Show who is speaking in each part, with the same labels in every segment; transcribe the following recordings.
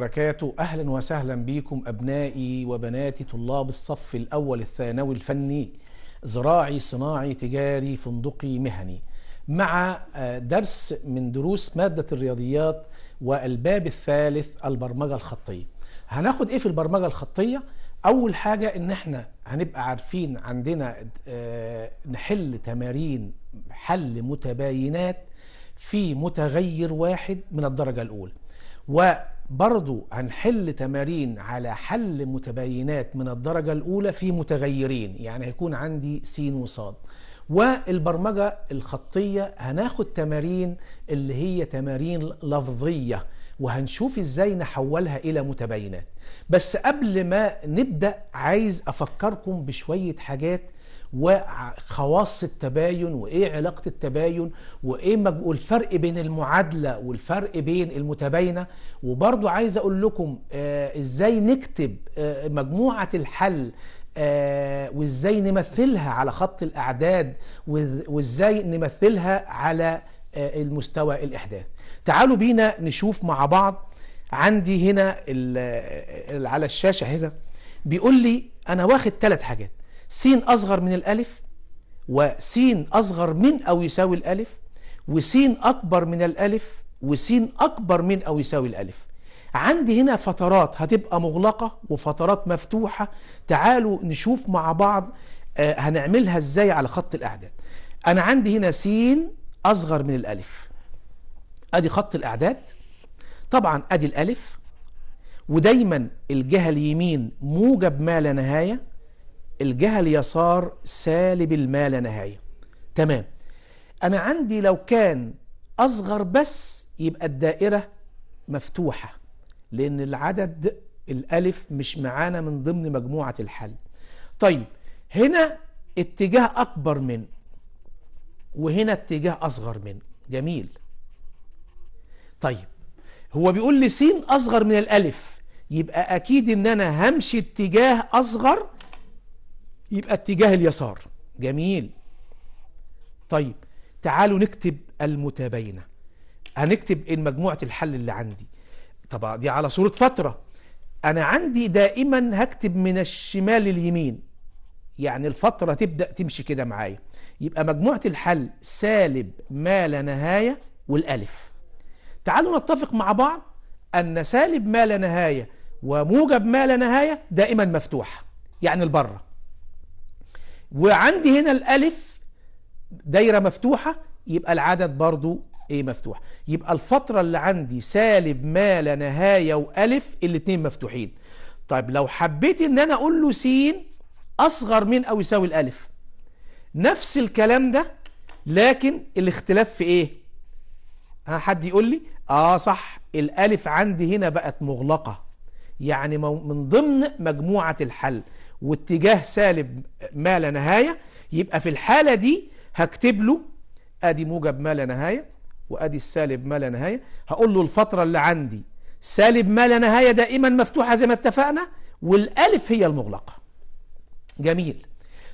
Speaker 1: بركاته أهلا وسهلا بكم أبنائي وبناتي طلاب الصف الأول الثانوي الفني زراعي صناعي تجاري فندقي مهني مع آه، درس من دروس مادة الرياضيات والباب الثالث البرمجة الخطية هناخد ايه في البرمجة الخطية؟ أول حاجة إن احنا هنبقى عارفين عندنا آه، نحل تمارين حل متباينات في متغير واحد من الدرجة الأولى و برضو هنحل تمارين على حل متباينات من الدرجة الأولى في متغيرين يعني هيكون عندي س وصاد والبرمجة الخطية هناخد تمارين اللي هي تمارين لفظية وهنشوف ازاي نحولها الى متباينات بس قبل ما نبدأ عايز افكركم بشوية حاجات وخواص التباين وايه علاقه التباين وايه مج... والفرق بين المعادله والفرق بين المتباينه وبرضه عايز اقول لكم آه ازاي نكتب آه مجموعه الحل آه وازاي نمثلها على خط الاعداد وازاي نمثلها على آه المستوى الاحداث تعالوا بينا نشوف مع بعض عندي هنا على الشاشه هنا بيقول لي انا واخد ثلاث حاجات سين أصغر من الألف وسين أصغر من أو يساوي الألف وسين أكبر من الألف وسين أكبر من أو يساوي الألف عندي هنا فترات هتبقى مغلقة وفترات مفتوحة تعالوا نشوف مع بعض آه، هنعملها ازاي على خط الأعداد أنا عندي هنا سين أصغر من الألف أدي خط الأعداد طبعا أدي الألف ودايما الجهة اليمين موجب ما لا نهاية الجهة اليسار سالب الما لا نهاية تمام أنا عندي لو كان أصغر بس يبقى الدائرة مفتوحة لأن العدد الألف مش معانا من ضمن مجموعة الحل طيب هنا اتجاه أكبر من وهنا اتجاه أصغر من جميل طيب هو بيقول لي سين أصغر من الألف يبقى أكيد إن أنا همشي اتجاه أصغر يبقى اتجاه اليسار جميل طيب تعالوا نكتب المتباينة هنكتب إن إيه مجموعة الحل اللي عندي طبعا دي على صورة فترة أنا عندي دائما هكتب من الشمال لليمين يعني الفترة تبدأ تمشي كده معايا يبقى مجموعة الحل سالب ما لا نهاية والألف تعالوا نتفق مع بعض أن سالب ما لا نهاية وموجب ما لا نهاية دائما مفتوح يعني البره وعندي هنا الألف دايرة مفتوحة يبقى العدد برضو ايه مفتوح يبقى الفترة اللي عندي سالب ما لا نهاية وألف الاثنين مفتوحين طيب لو حبيت ان انا اقول له س اصغر من او يساوي الالف نفس الكلام ده لكن الاختلاف في ايه ها حد يقول لي اه صح الالف عندي هنا بقت مغلقة يعني من ضمن مجموعة الحل واتجاه سالب ما لا نهاية يبقى في الحالة دي هكتب له ادي موجب ما لا نهاية وادي السالب ما لا نهاية هقول له الفترة اللي عندي سالب ما لا نهاية دائما مفتوحة زي ما اتفقنا والالف هي المغلقة جميل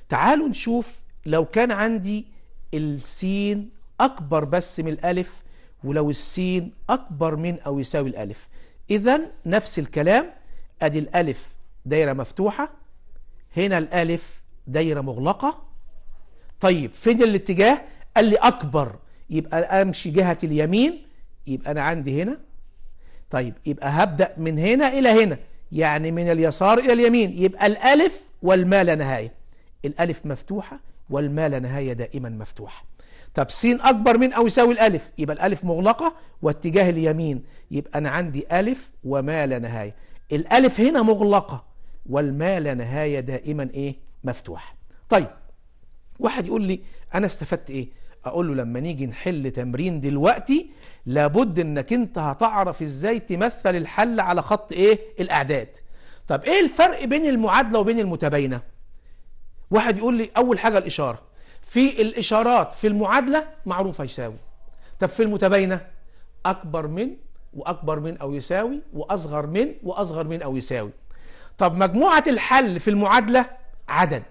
Speaker 1: تعالوا نشوف لو كان عندي السين اكبر بس من الالف ولو السين اكبر من او يساوي الالف اذا نفس الكلام ادي الالف دايرة مفتوحة هنا الالف دايره مغلقه طيب فين الاتجاه قال لي اكبر يبقى امشي جهه اليمين يبقى انا عندي هنا طيب يبقى هبدا من هنا الى هنا يعني من اليسار الى اليمين يبقى الالف والما لا نهايه الالف مفتوحه والما لا نهايه دائما مفتوحه طب س اكبر من او يساوي الالف يبقى الالف مغلقه واتجاه اليمين يبقى انا عندي الف وما لا نهايه الالف هنا مغلقه والما لا نهاية دائما إيه مفتوح طيب واحد يقول لي أنا استفدت إيه أقول له لما نيجي نحل تمرين دلوقتي لابد إنك أنت هتعرف إزاي تمثل الحل على خط إيه الأعداد طب إيه الفرق بين المعادلة وبين المتباينة واحد يقول لي أول حاجة الإشارة في الإشارات في المعادلة معروفة يساوي طب في المتباينة أكبر من وأكبر من أو يساوي وأصغر من وأصغر من أو يساوي طب مجموعة الحل في المعادلة عدد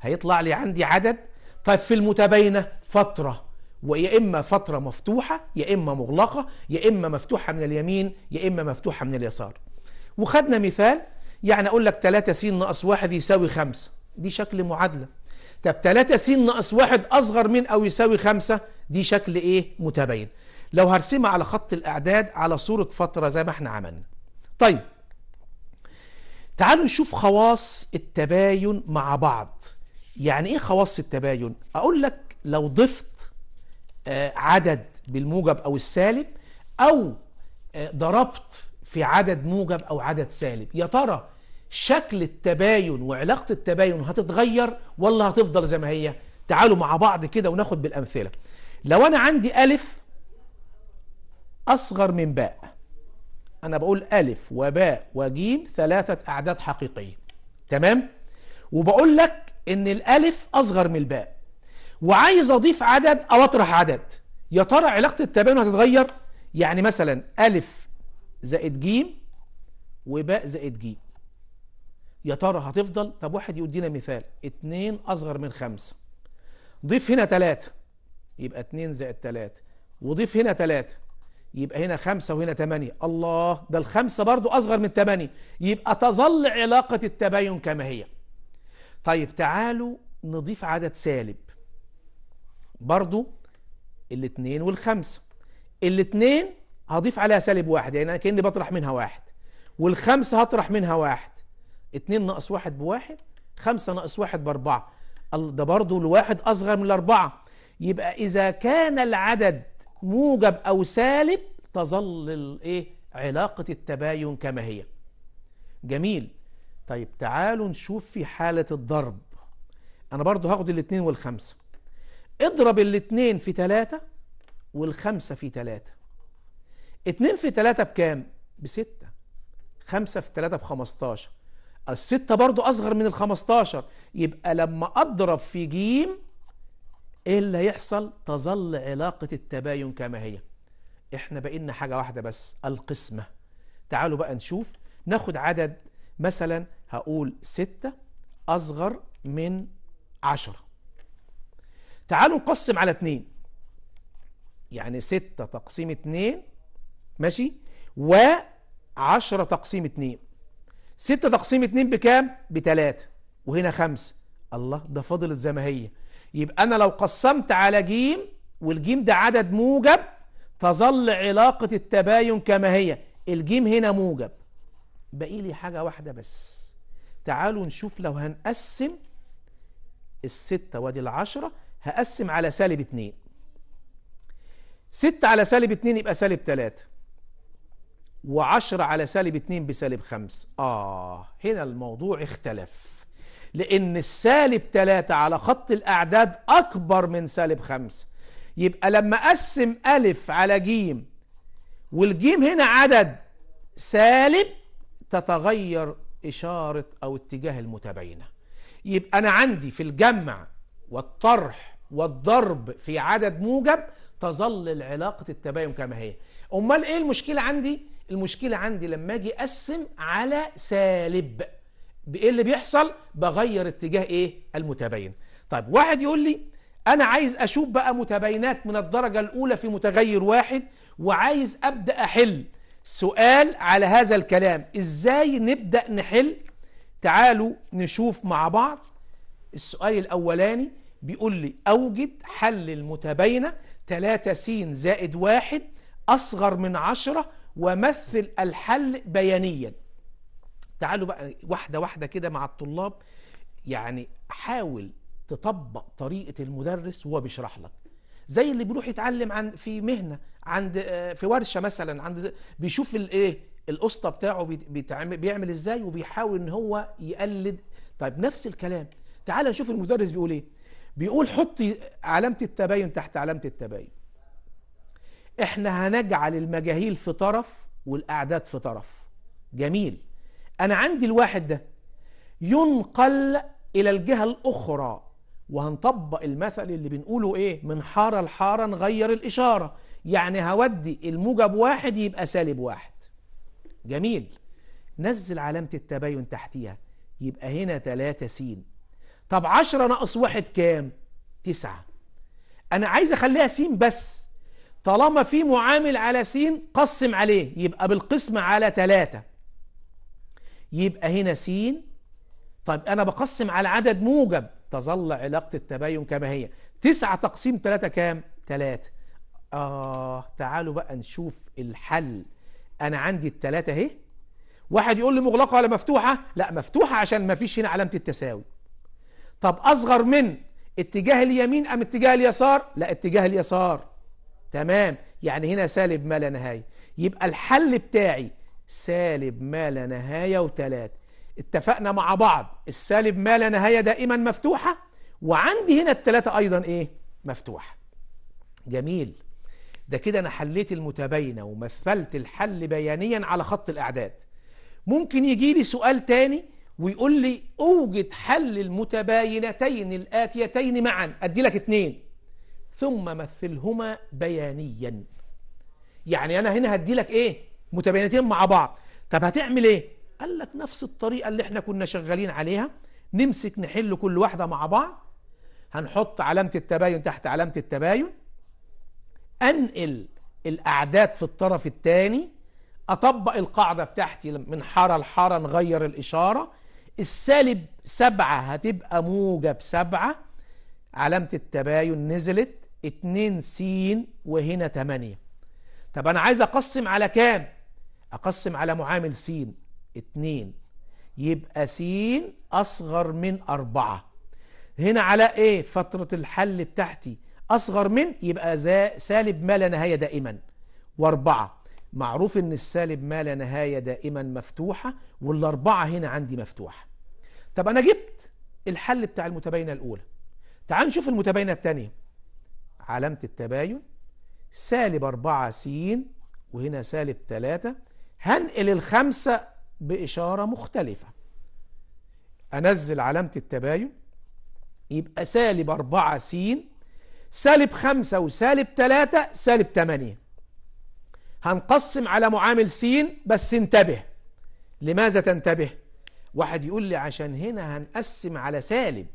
Speaker 1: هيطلع لي عندي عدد طيب في المتباينة فترة ويا إما فترة مفتوحة يا إما مغلقة يا إما مفتوحة من اليمين يا إما مفتوحة من اليسار وخدنا مثال يعني أقول لك 3 س ناقص 1 يساوي 5 دي شكل معادلة طب 3 س ناقص 1 أصغر من أو يساوي 5 دي شكل إيه متباين لو هرسمها على خط الأعداد على صورة فترة زي ما احنا عملنا طيب تعالوا نشوف خواص التباين مع بعض يعني ايه خواص التباين اقول لك لو ضفت آه، عدد بالموجب او السالب او آه، ضربت في عدد موجب او عدد سالب يا ترى شكل التباين وعلاقة التباين هتتغير ولا هتفضل زي ما هي تعالوا مع بعض كده وناخد بالأمثلة لو أنا عندي ألف أصغر من باء أنا بقول ألف وباء وجيم ثلاثة أعداد حقيقية تمام؟ وبقول لك إن الألف أصغر من الباء وعايز أضيف عدد أو أطرح عدد يا ترى علاقة التباين هتتغير؟ يعني مثلا ألف زائد جيم وباء زائد جيم يا ترى هتفضل طب واحد يدينا مثال اتنين أصغر من خمسة ضيف هنا تلاتة يبقى اتنين زائد تلاتة وضيف هنا تلاتة يبقى هنا خمسة وهنا تمانية الله ده الخمسة برضو أصغر من تمانية يبقى تظل علاقة التباين كما هي طيب تعالوا نضيف عدد سالب برضو الاثنين والخمسة الاثنين هضيف عليها سالب واحد يعني أنا كأني بطرح منها واحد والخمسة هطرح منها واحد اثنين ناقص واحد بواحد خمسة ناقص واحد بأربعة ده برضو الواحد أصغر من الأربعة يبقى إذا كان العدد موجب أو سالب تظل الايه علاقة التباين كما هي جميل طيب تعالوا نشوف في حالة الضرب أنا برضو هاخد الاثنين والخمسة اضرب الاثنين في ثلاثة والخمسة في ثلاثة اثنين في ثلاثة بكام؟ بستة خمسة في ثلاثة بخمستاشر الستة برضو أصغر من الخمستاشر يبقى لما أضرب في جيم ايه اللي هيحصل تظل علاقة التباين كما هي احنا بقينا حاجة واحدة بس القسمة تعالوا بقى نشوف ناخد عدد مثلا هقول ستة أصغر من عشرة تعالوا نقسم على اتنين يعني ستة تقسيم اتنين ماشي وعشرة تقسيم اتنين ستة تقسيم اتنين بكام؟ بتلاتة وهنا خمسة الله ده فضلت زي ما هي يبقى أنا لو قسمت على جيم والجيم ده عدد موجب تظل علاقة التباين كما هي الجيم هنا موجب بقي لي حاجة واحدة بس تعالوا نشوف لو هنقسم الستة وادي العشرة هقسم على سالب اتنين ستة على سالب اتنين يبقى سالب تلاتة وعشرة على سالب اتنين بسالب خمس آه هنا الموضوع اختلف لأن السالب 3 على خط الأعداد أكبر من سالب 5 يبقى لما أقسم ألف على جيم والجيم هنا عدد سالب تتغير إشارة أو اتجاه المتباينة يبقى أنا عندي في الجمع والطرح والضرب في عدد موجب تظل العلاقة التباين كما هي أمال إيه المشكلة عندي؟ المشكلة عندي لما أجي أقسم على سالب بايه اللي بيحصل بغير اتجاه ايه المتباين طيب واحد يقول لي انا عايز اشوف بقى متباينات من الدرجه الاولى في متغير واحد وعايز ابدا احل سؤال على هذا الكلام ازاي نبدا نحل تعالوا نشوف مع بعض السؤال الاولاني بيقول لي اوجد حل المتباينه 3 س زائد واحد اصغر من 10 ومثل الحل بيانيا تعالوا بقى واحده واحده كده مع الطلاب يعني حاول تطبق طريقه المدرس وهو بيشرح لك زي اللي بيروح يتعلم عن في مهنه عند آه، في ورشه مثلا عند بيشوف الايه القسطه بتاعه بيتعمل بيعمل ازاي وبيحاول ان هو يقلد طيب نفس الكلام تعال نشوف المدرس بيقول ايه بيقول حط علامه التباين تحت علامه التباين احنا هنجعل المجاهيل في طرف والاعداد في طرف جميل أنا عندي الواحد ده ينقل إلى الجهة الأخرى وهنطبق المثل اللي بنقوله إيه من حارة لحارة نغير الإشارة يعني هودي الموجب واحد يبقى سالب واحد جميل نزل علامة التباين تحتيها يبقى هنا ثلاثة س طب 10 ناقص واحد كام؟ تسعة أنا عايز أخليها س بس طالما في معامل على س قسم عليه يبقى بالقسمة على ثلاثة يبقى هنا س طيب أنا بقسم على عدد موجب تظل علاقة التباين كما هي 9 تقسيم 3 كام؟ 3 آه تعالوا بقى نشوف الحل أنا عندي الثلاثة أهي واحد يقول لي مغلقة ولا مفتوحة؟ لا مفتوحة عشان ما فيش هنا علامة التساوي طب أصغر من اتجاه اليمين أم اتجاه اليسار؟ لا اتجاه اليسار تمام يعني هنا سالب ما لا نهاية يبقى الحل بتاعي سالب ما لا نهاية وتلاتة اتفقنا مع بعض السالب ما لا نهاية دائما مفتوحة وعندي هنا التلاتة أيضا إيه مفتوحة جميل ده كده أنا حليت المتباينة ومثلت الحل بيانيا على خط الأعداد ممكن يجي لي سؤال تاني ويقول لي أوجد حل المتباينتين الآتيتين معا أدي لك اتنين ثم مثلهما بيانيا يعني أنا هنا هدي لك إيه متباينتين مع بعض طب هتعمل ايه قال لك نفس الطريقه اللي احنا كنا شغالين عليها نمسك نحل كل واحده مع بعض هنحط علامه التباين تحت علامه التباين انقل الاعداد في الطرف الثاني اطبق القاعده بتاعتي من حاره لحاره نغير الاشاره السالب سبعة هتبقى موجب سبعة علامة التباين نزلت اتنين س وهنا تمانية طب انا عايز اقسم على كام أقسم على معامل س اتنين يبقى س أصغر من أربعة هنا على إيه فترة الحل بتاعتي أصغر من يبقى سالب ما لا نهاية دائما وأربعة معروف إن السالب ما لا نهاية دائما مفتوحة والأربعة هنا عندي مفتوحة طب أنا جبت الحل بتاع المتباينة الأولى تعال نشوف المتباينة الثانية علامة التباين سالب 4 س وهنا سالب 3 هنقل الخمسة بإشارة مختلفة أنزل علامة التباين يبقى سالب أربعة س سالب خمسة وسالب تلاتة سالب تمانية هنقسم على معامل س بس انتبه لماذا تنتبه؟ واحد يقول لي عشان هنا هنقسم على سالب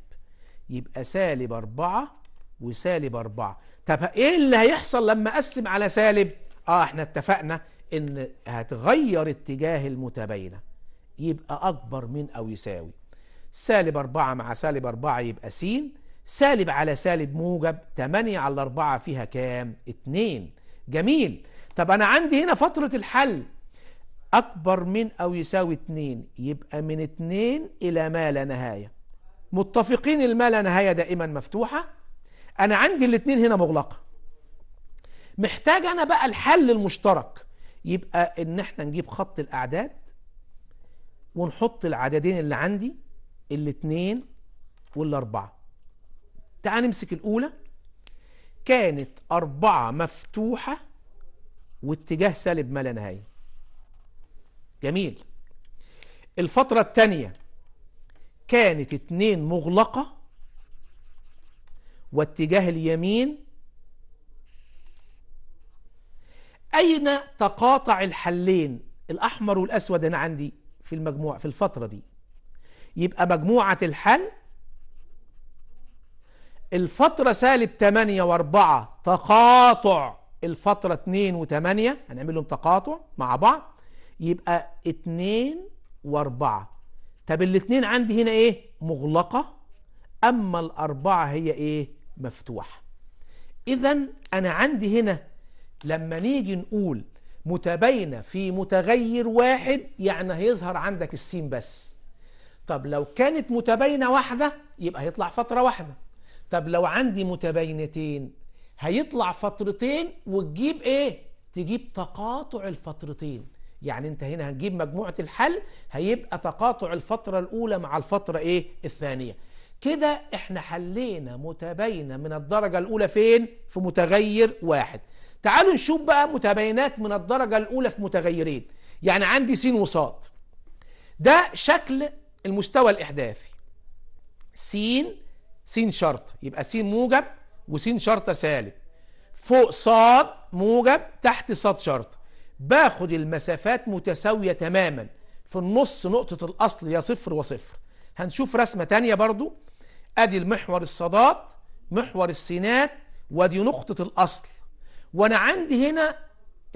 Speaker 1: يبقى سالب أربعة وسالب أربعة طب إيه اللي هيحصل لما أقسم على سالب؟ آه إحنا اتفقنا ان هتغير اتجاه المتباينه يبقى اكبر من او يساوي سالب أربعة مع سالب أربعة يبقى س سالب على سالب موجب 8 على 4 فيها كام 2 جميل طب انا عندي هنا فتره الحل اكبر من او يساوي 2 يبقى من 2 الى ما لا نهايه متفقين الما لا نهايه دائما مفتوحه انا عندي الاثنين هنا مغلقه محتاج انا بقى الحل المشترك يبقى ان احنا نجيب خط الاعداد ونحط العددين اللي عندي الاثنين والاربعة تعال نمسك الاولى كانت اربعة مفتوحة واتجاه سالب ما لا نهاية جميل الفترة الثانية كانت اتنين مغلقة واتجاه اليمين أين تقاطع الحلين الأحمر والأسود أنا عندي في المجموعة في الفترة دي يبقى مجموعة الحل الفترة سالب 8 و4 تقاطع الفترة 2 و8 هنعمل لهم تقاطع مع بعض يبقى 2 و4 طب الاثنين عندي هنا ايه مغلقة أما الأربعة هي ايه مفتوحة إذا أنا عندي هنا لما نيجي نقول متباينة في متغير واحد يعني هيظهر عندك السين بس طب لو كانت متباينة واحدة يبقى هيطلع فترة واحدة طب لو عندي متباينتين هيطلع فترتين وتجيب ايه تجيب تقاطع الفترتين يعني انت هنا هنجيب مجموعة الحل هيبقى تقاطع الفترة الاولى مع الفترة ايه الثانية كده احنا حلينا متباينة من الدرجة الاولى فين في متغير واحد تعالوا نشوف بقى متباينات من الدرجة الأولى في متغيرين يعني عندي س وصاد ده شكل المستوى الإحداثي س س شرطة يبقى س موجب وس شرطة سالب فوق صاد موجب تحت صاد شرطة باخد المسافات متساوية تماما في النص نقطة الأصل يا صفر وصفر هنشوف رسمة تانية برضو أدي المحور الصادات محور السينات ودي نقطة الأصل وانا عندي هنا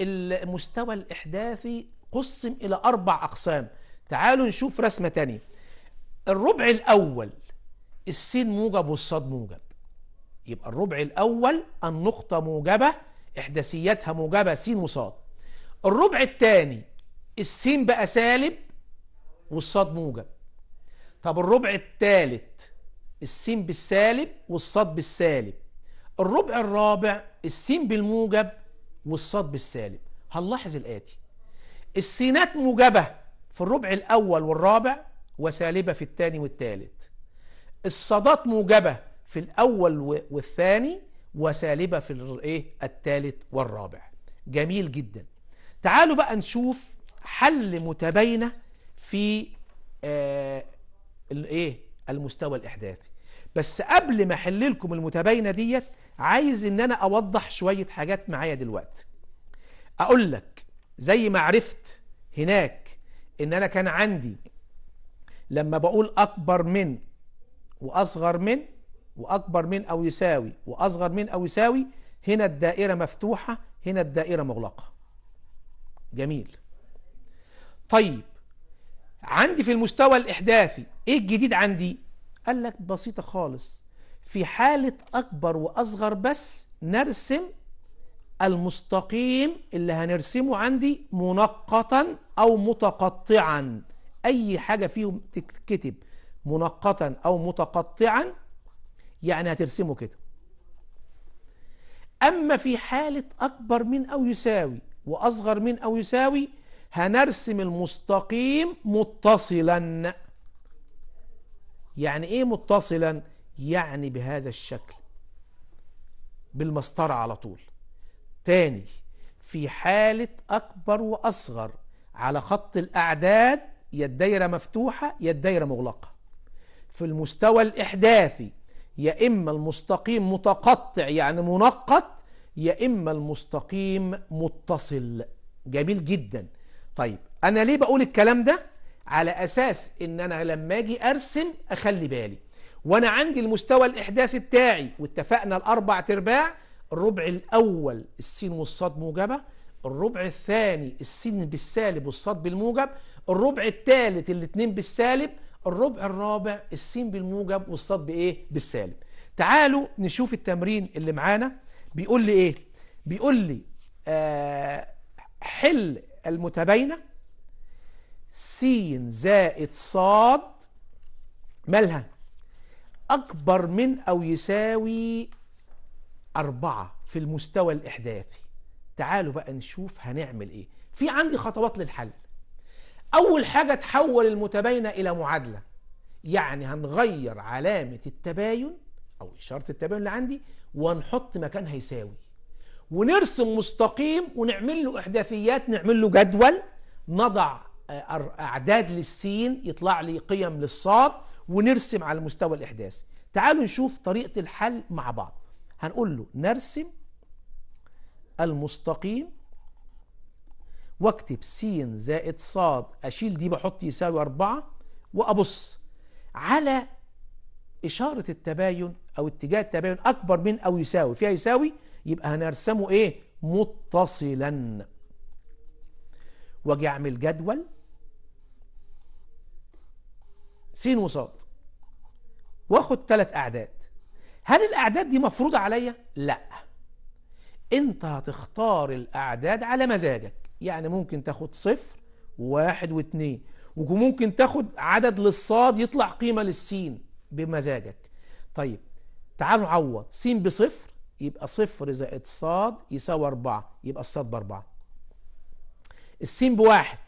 Speaker 1: المستوى الاحداثي قسم الى اربع اقسام تعالوا نشوف رسمه تانية الربع الاول السين موجب والصاد موجب يبقى الربع الاول النقطه موجبه احداثياتها موجبه س وصاد الربع الثاني السين بقى سالب والصاد موجب طب الربع الثالث السين بالسالب والصاد بالسالب الربع الرابع السين بالموجب والصاد بالسالب هنلاحظ الآتي السينات موجبة في الربع الأول والرابع وسالبة في الثاني والثالث الصادات موجبة في الأول والثاني وسالبة في الايه الثالث والرابع جميل جدا تعالوا بقى نشوف حل متباينة في آه الايه المستوى الإحداثي بس قبل ما احل لكم المتباينة ديت عايز ان انا اوضح شوية حاجات معايا دلوقتي اقول لك زي ما عرفت هناك ان انا كان عندي لما بقول اكبر من واصغر من واكبر من او يساوي واصغر من او يساوي هنا الدائرة مفتوحة هنا الدائرة مغلقة جميل طيب عندي في المستوى الإحداثي إيه الجديد عندي؟ قال لك بسيطة خالص في حالة أكبر وأصغر بس نرسم المستقيم اللي هنرسمه عندي منقطا أو متقطعا أي حاجة فيهم تتكتب منقطا أو متقطعا يعني هترسمه كده أما في حالة أكبر من أو يساوي وأصغر من أو يساوي هنرسم المستقيم متصلا يعني إيه متصلا؟ يعني بهذا الشكل بالمسطرة على طول تاني في حالة أكبر وأصغر على خط الأعداد يا الدايرة مفتوحة يا الدايرة مغلقة في المستوى الإحداثي يا إما المستقيم متقطع يعني منقط يا إما المستقيم متصل جميل جدا طيب أنا ليه بقول الكلام ده على أساس إن أنا لما أجي أرسم أخلي بالي وانا عندي المستوى الاحداثي بتاعي واتفقنا الاربع ارباع الربع الاول السين والصاد موجبه الربع الثاني السين بالسالب والصاد بالموجب الربع الثالث الاثنين بالسالب الربع الرابع السين بالموجب والصاد بايه بالسالب تعالوا نشوف التمرين اللي معانا بيقول لي ايه بيقول لي آه حل المتباينه س زائد صاد مالها أكبر من أو يساوي أربعة في المستوى الإحداثي تعالوا بقى نشوف هنعمل إيه في عندي خطوات للحل أول حاجة تحول المتباينة إلى معادلة يعني هنغير علامة التباين أو إشارة التباين اللي عندي ونحط مكانها يساوي ونرسم مستقيم ونعمل له إحداثيات نعمل له جدول نضع آه، أعداد للسين يطلع لي قيم للصاد ونرسم على المستوى الإحداثي تعالوا نشوف طريقة الحل مع بعض هنقول له نرسم المستقيم واكتب س زائد ص اشيل دي بحط يساوي 4 وابص على اشاره التباين او اتجاه التباين اكبر من او يساوي فيها يساوي يبقى هنرسمه ايه متصلا واجي اعمل جدول سين وصاد واخد ثلاث أعداد هل الأعداد دي مفروضة عليا؟ لا أنت هتختار الأعداد على مزاجك يعني ممكن تاخد صفر واحد واثنين وممكن تاخد عدد للصاد يطلع قيمة للسين بمزاجك طيب تعال نعوض س بصفر يبقى صفر زائد صاد يساوي أربعة يبقى الصاد بأربعة السين بواحد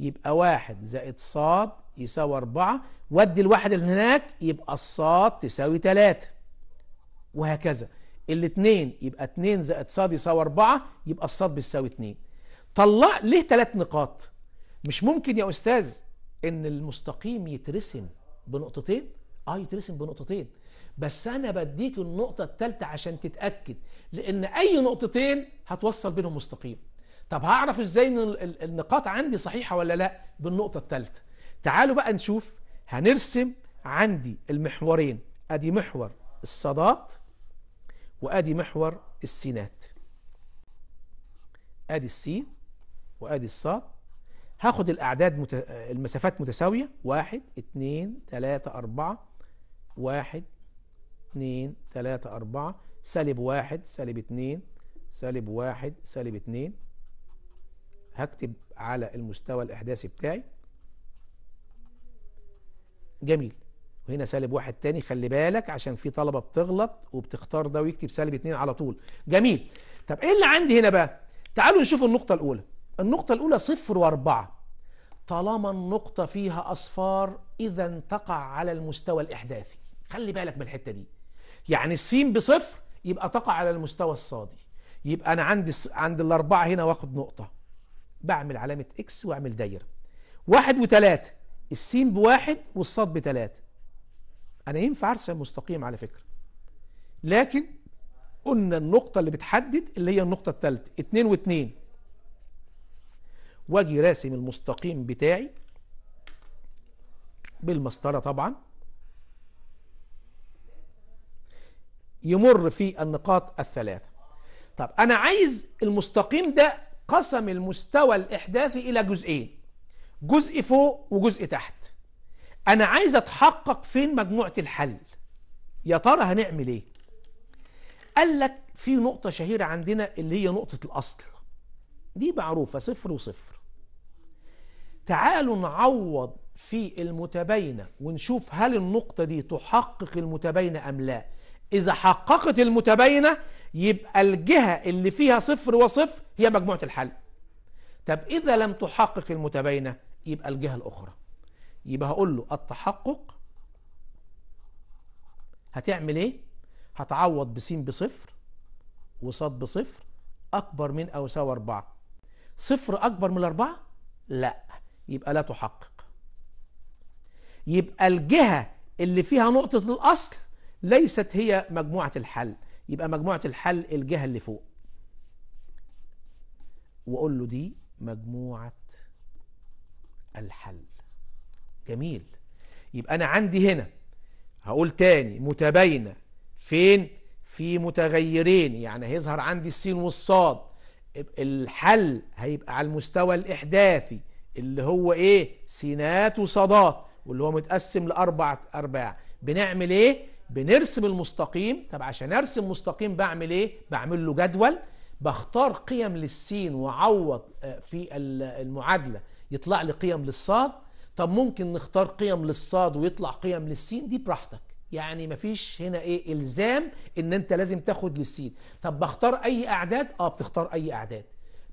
Speaker 1: يبقى واحد زائد صاد يساوي أربعة ودي الواحد اللي هناك يبقى الصاد تساوي تلاتة وهكذا الاتنين يبقى اتنين زائد صاد يساوي أربعة يبقى الصاد بيساوي اتنين طلع ليه تلات نقاط مش ممكن يا أستاذ إن المستقيم يترسم بنقطتين اه يترسم بنقطتين بس انا بديك النقطه الثالثه عشان تتاكد لان اي نقطتين هتوصل بينهم مستقيم طب هعرف ازاي ان النقاط عندي صحيحه ولا لا بالنقطه الثالثه تعالوا بقى نشوف هنرسم عندي المحورين ادي محور الصادات وادي محور السينات ادي السين وادي الصاد هاخد الاعداد مت... المسافات متساويه واحد اتنين تلاته اربعه واحد اتنين تلاته اربعه سالب واحد سالب اتنين سالب واحد سالب اتنين هكتب على المستوى الاحداثي بتاعي جميل وهنا سالب واحد تاني خلي بالك عشان في طلبة بتغلط وبتختار ده ويكتب سالب اتنين على طول جميل طب ايه اللي عندي هنا بقى تعالوا نشوف النقطة الأولى النقطة الأولى صفر وأربعة طالما النقطة فيها أصفار إذا تقع على المستوى الإحداثي خلي بالك من الحتة دي يعني السين بصفر يبقى تقع على المستوى الصادي يبقى أنا عندي عند الأربعة هنا واخد نقطة بعمل علامة إكس وأعمل دايرة واحد وتلاتة السين بواحد والصاد بتلاتة أنا ينفع أرسم مستقيم على فكرة لكن قلنا النقطة اللي بتحدد اللي هي النقطة التالتة اتنين واتنين واجي راسم المستقيم بتاعي بالمسطرة طبعا يمر في النقاط الثلاثة طب أنا عايز المستقيم ده قسم المستوى الإحداثي إلى جزئين جزء فوق وجزء تحت انا عايز اتحقق فين مجموعه الحل يا ترى هنعمل ايه قال لك في نقطه شهيره عندنا اللي هي نقطه الاصل دي معروفه صفر وصفر تعالوا نعوض في المتباينه ونشوف هل النقطه دي تحقق المتباينه ام لا اذا حققت المتباينه يبقى الجهه اللي فيها صفر وصفر هي مجموعه الحل طب اذا لم تحقق المتباينه يبقى الجهة الأخرى يبقى هقول له التحقق هتعمل إيه؟ هتعوض بسين بصفر وصاد بصفر أكبر من أو يساوي أربعة صفر أكبر من الأربعة؟ لا يبقى لا تحقق يبقى الجهة اللي فيها نقطة الأصل ليست هي مجموعة الحل يبقى مجموعة الحل الجهة اللي فوق وأقول له دي مجموعة الحل جميل يبقى أنا عندي هنا هقول تاني متباينة فين في متغيرين يعني هيظهر عندي السين والصاد الحل هيبقى على المستوى الإحداثي اللي هو إيه سينات وصادات واللي هو متقسم لأربع أرباع بنعمل إيه بنرسم المستقيم طب عشان أرسم مستقيم بعمل إيه بعمل له جدول بختار قيم للسين وعوض آه، في المعادلة يطلع لي قيم للصاد طب ممكن نختار قيم للصاد ويطلع قيم للسين دي براحتك يعني مفيش هنا ايه الزام ان انت لازم تاخد للسين طب بختار اي اعداد اه بتختار اي اعداد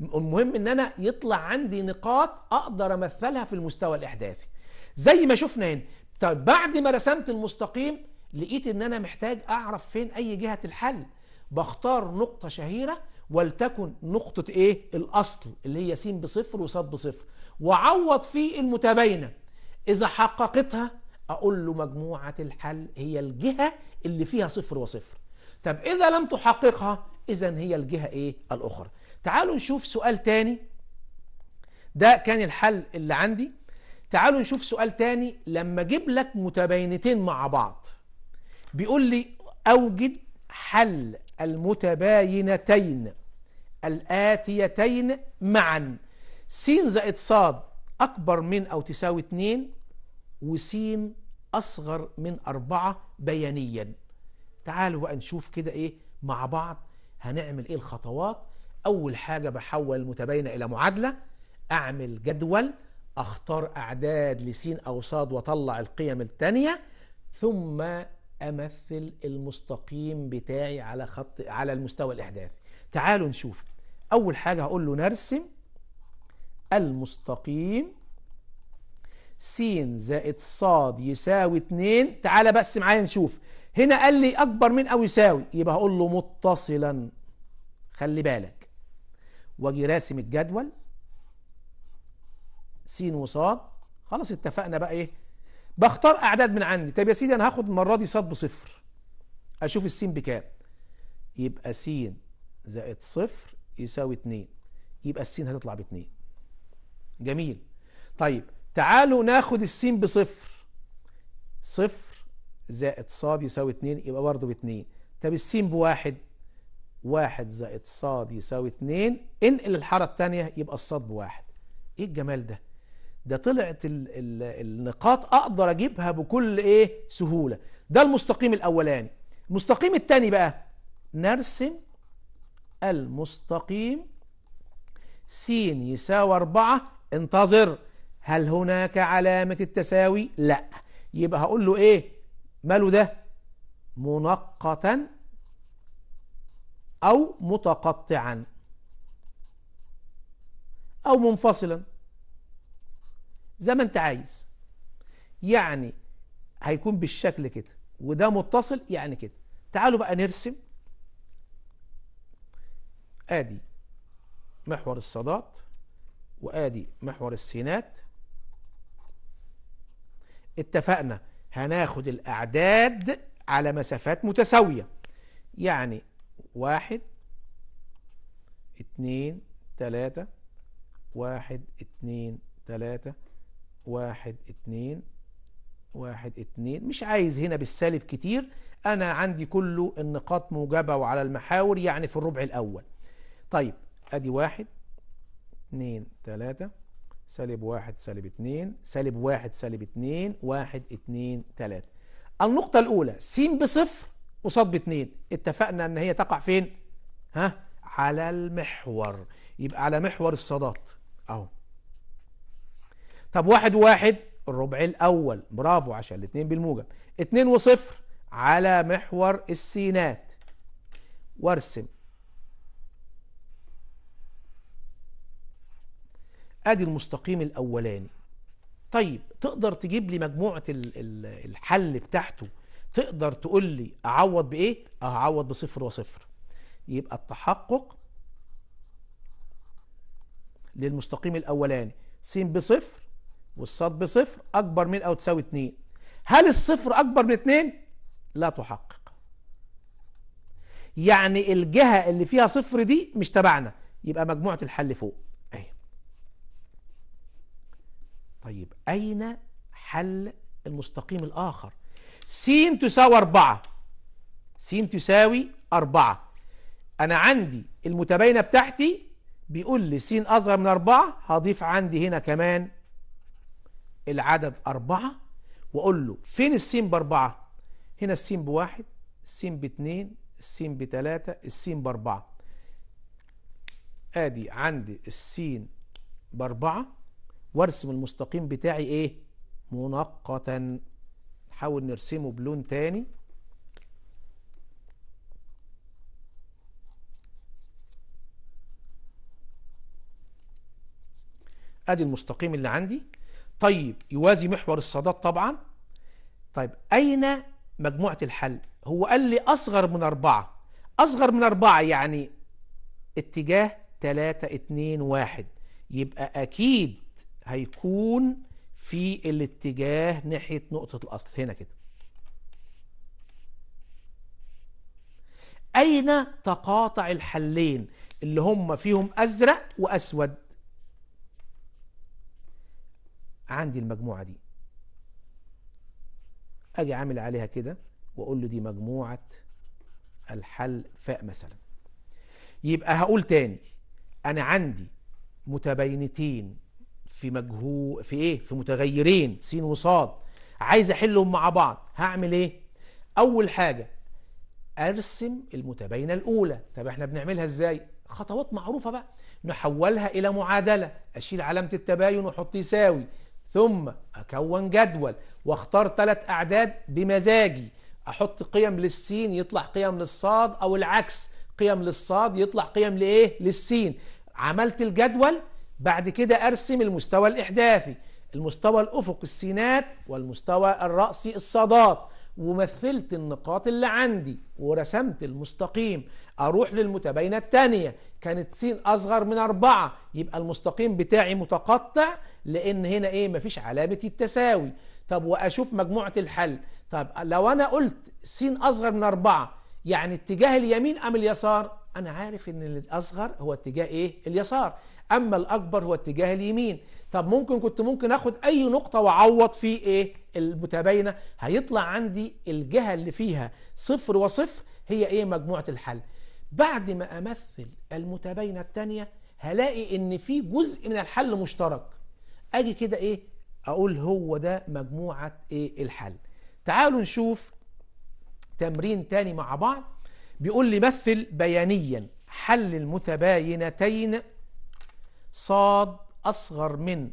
Speaker 1: المهم ان انا يطلع عندي نقاط اقدر امثلها في المستوى الاحداثي زي ما شفنا هنا طب بعد ما رسمت المستقيم لقيت ان انا محتاج اعرف فين اي جهة الحل بختار نقطة شهيرة ولتكن نقطة ايه الاصل اللي هي س بصفر وص بصفر وعوض في المتباينة إذا حققتها أقول له مجموعة الحل هي الجهة اللي فيها صفر وصفر طب إذا لم تحققها إذا هي الجهة إيه الأخرى تعالوا نشوف سؤال تاني ده كان الحل اللي عندي تعالوا نشوف سؤال تاني لما اجيب لك متباينتين مع بعض بيقول لي أوجد حل المتباينتين الآتيتين معا س زائد ص أكبر من أو تساوي 2 وس أصغر من 4 بيانيا تعالوا بقى نشوف كده إيه مع بعض هنعمل إيه الخطوات أول حاجة بحول المتباينة إلى معادلة أعمل جدول أختار أعداد لس أو ص وأطلع القيم الثانيه ثم أمثل المستقيم بتاعي على خط على المستوى الإحداثي تعالوا نشوف أول حاجة هقول له نرسم المستقيم س زائد ص يساوي 2 تعالى بس معايا نشوف هنا قال لي اكبر من او يساوي يبقى هقول له متصلا خلي بالك واجي راسم الجدول س وصاد خلاص اتفقنا بقى ايه بختار اعداد من عندي طب يا سيدي انا هاخد المره دي صاد بصفر اشوف السين بكام يبقى س زائد صفر يساوي 2 يبقى السين هتطلع ب 2 جميل طيب تعالوا ناخد السين بصفر صفر زائد صاد يساوي اتنين يبقى برضه باتنين طب السين بواحد واحد زائد صاد يساوي اتنين انقل الحارة التانية يبقى الصاد بواحد ايه الجمال ده ده طلعت ال ال النقاط اقدر اجيبها بكل ايه سهولة ده المستقيم الاولاني المستقيم التاني بقى نرسم المستقيم س يساوي 4 انتظر هل هناك علامة التساوي لا يبقى هقول له ايه ماله ده منقطا او متقطعا او منفصلا زي ما انت عايز يعني هيكون بالشكل كده وده متصل يعني كده تعالوا بقى نرسم ادي محور الصادات وادي محور السينات اتفقنا هناخد الاعداد على مسافات متساويه يعني واحد اتنين تلاتة واحد اتنين تلاتة واحد اتنين واحد اتنين مش عايز هنا بالسالب كتير انا عندي كله النقاط موجبة وعلى المحاور يعني في الربع الاول طيب ادي واحد 2 3 سالب 1 سالب 2 سالب 1 سالب 2 1 2 3 النقطة الأولى س بصفر قصاد باتنين اتفقنا ان هي تقع فين؟ ها؟ على المحور يبقى على محور الصادات اهو طب واحد 1 الربع الأول برافو عشان الاتنين بالموجب اتنين وصفر على محور السينات وارسم ادي المستقيم الاولاني طيب تقدر تجيب لي مجموعه الحل بتاعته تقدر تقول لي اعوض بايه اعوض بصفر وصفر يبقى التحقق للمستقيم الاولاني س بصفر والصاد بصفر اكبر من او تساوي 2 هل الصفر اكبر من 2 لا تحقق يعني الجهه اللي فيها صفر دي مش تبعنا يبقى مجموعه الحل فوق طيب أين حل المستقيم الآخر س تساوي أربعة س تساوي أربعة أنا عندي المتباينة بتاعتي بيقول لي س أصغر من أربعة هضيف عندي هنا كمان العدد أربعة وأقول له فين السين بأربعة هنا السين بواحد السين باتنين السين بتلاتة السين بأربعة آدي عندي السين بأربعة وارسم المستقيم بتاعي ايه منقطا نحاول نرسمه بلون تاني ادي المستقيم اللي عندي طيب يوازي محور الصادات طبعا طيب اين مجموعة الحل هو قال لي اصغر من اربعة اصغر من اربعة يعني اتجاه 3 2 1 يبقى اكيد هيكون في الاتجاه ناحية نقطة الأصل هنا كده أين تقاطع الحلين اللي هم فيهم أزرق وأسود عندي المجموعة دي أجي عامل عليها كده وأقول له دي مجموعة الحل فاء مثلا يبقى هقول تاني أنا عندي متباينتين في مجهول في ايه في متغيرين س وصاد عايز احلهم مع بعض هعمل ايه اول حاجه ارسم المتباينه الاولى طب احنا بنعملها ازاي خطوات معروفه بقى نحولها الى معادله اشيل علامه التباين واحط يساوي ثم اكون جدول واختار ثلاث اعداد بمزاجي احط قيم للسين يطلع قيم للصاد او العكس قيم للصاد يطلع قيم لايه للسين عملت الجدول بعد كده أرسم المستوى الإحداثي المستوى الأفق السينات والمستوى الرأسي الصادات ومثلت النقاط اللي عندي ورسمت المستقيم أروح للمتباينة الثانيه كانت س أصغر من أربعة يبقى المستقيم بتاعي متقطع لأن هنا إيه مفيش علامة التساوي طب وأشوف مجموعة الحل طب لو أنا قلت س أصغر من أربعة يعني اتجاه اليمين أم اليسار أنا عارف إن الأصغر هو اتجاه إيه اليسار أما الأكبر هو اتجاه اليمين طب ممكن كنت ممكن أخد أي نقطة وأعوض في إيه المتباينة هيطلع عندي الجهة اللي فيها صفر وصفر هي إيه مجموعة الحل بعد ما أمثل المتباينة الثانيه هلاقي إن في جزء من الحل مشترك أجي كده إيه أقول هو ده مجموعة إيه الحل تعالوا نشوف تمرين تاني مع بعض بيقول لي مثل بيانيا حل المتباينتين صاد أصغر من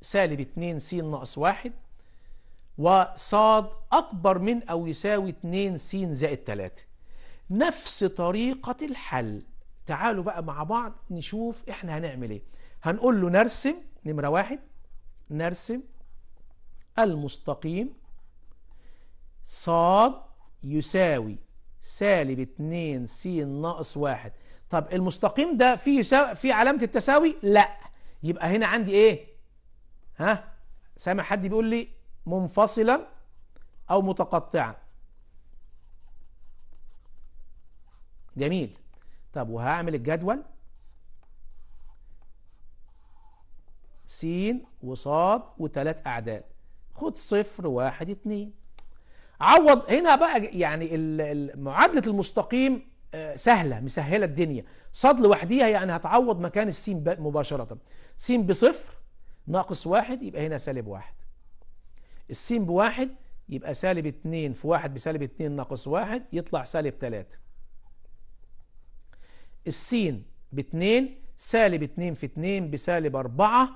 Speaker 1: سالب 2 س ناقص 1 وصاد أكبر من أو يساوي 2 س زائد 3 نفس طريقة الحل تعالوا بقى مع بعض نشوف احنا هنعمل ايه هنقول له نرسم نمرة واحد نرسم المستقيم صاد يساوي سالب 2 س ناقص 1 طب المستقيم ده فيه سا... فيه علامه التساوي لا يبقى هنا عندي ايه ها سامع حد بيقول لي منفصلا او متقطعا جميل طب وهعمل الجدول س وص وثلاث اعداد خد صفر واحد اتنين عوض هنا بقى يعني معادلة المستقيم آه، سهله مسهله الدنيا صاد لوحديها يعني هتعوض مكان السين مباشره سين بصفر ناقص واحد يبقى هنا سالب واحد السين بواحد يبقى سالب اتنين في واحد بسالب اتنين ناقص واحد يطلع سالب تلاتة السين باتنين سالب اتنين في اتنين بسالب اربعة